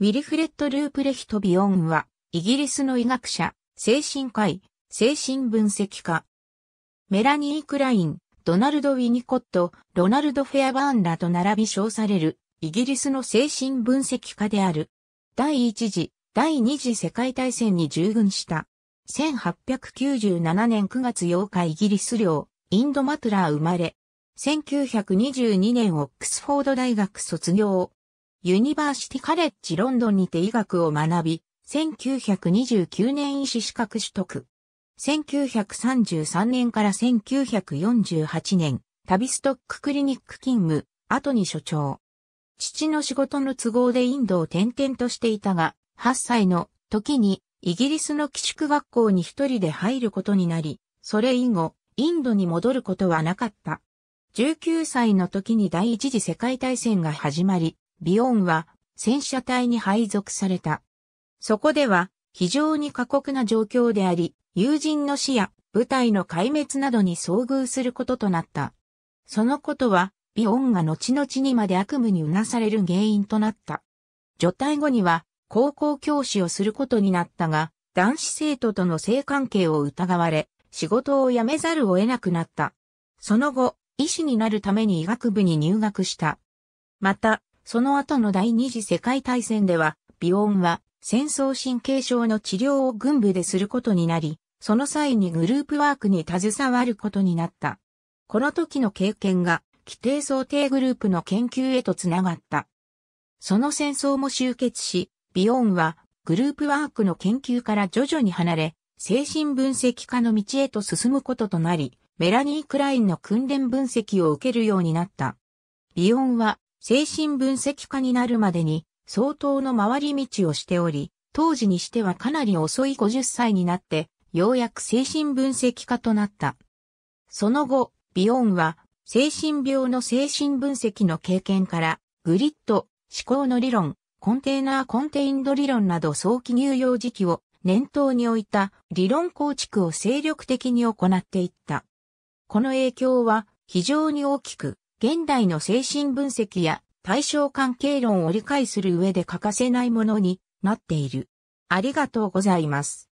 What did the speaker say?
ウィルフレッド・ループレヒト・ビオンは、イギリスの医学者、精神科医、精神分析家。メラニー・クライン、ドナルド・ウィニコット、ロナルド・フェアバーンらと並び称される、イギリスの精神分析家である。第一次、第二次世界大戦に従軍した。1897年9月8日イギリス領、インドマトラー生まれ。1922年オックスフォード大学卒業。ユニバーシティカレッジロンドンにて医学を学び、1929年医師資格取得。1933年から1948年、タビストッククリニック勤務、後に所長。父の仕事の都合でインドを転々としていたが、8歳の時にイギリスの寄宿学校に一人で入ることになり、それ以後、インドに戻ることはなかった。19歳の時に第一次世界大戦が始まり、ビオンは戦車隊に配属された。そこでは非常に過酷な状況であり、友人の死や部隊の壊滅などに遭遇することとなった。そのことは、ビオンが後々にまで悪夢にうなされる原因となった。除隊後には、高校教師をすることになったが、男子生徒との性関係を疑われ、仕事を辞めざるを得なくなった。その後、医師になるために医学部に入学した。また、その後の第二次世界大戦では、ビオンは戦争神経症の治療を軍部ですることになり、その際にグループワークに携わることになった。この時の経験が、規定想定グループの研究へとつながった。その戦争も終結し、ビオンはグループワークの研究から徐々に離れ、精神分析家の道へと進むこととなり、メラニー・クラインの訓練分析を受けるようになった。ビオンは精神分析家になるまでに相当の回り道をしており、当時にしてはかなり遅い50歳になって、ようやく精神分析家となった。その後、ビヨンは、精神病の精神分析の経験から、グリッド、思考の理論、コンテーナーコンテインド理論など早期入用時期を念頭に置いた理論構築を精力的に行っていった。この影響は非常に大きく、現代の精神分析や対象関係論を理解する上で欠かせないものになっている。ありがとうございます。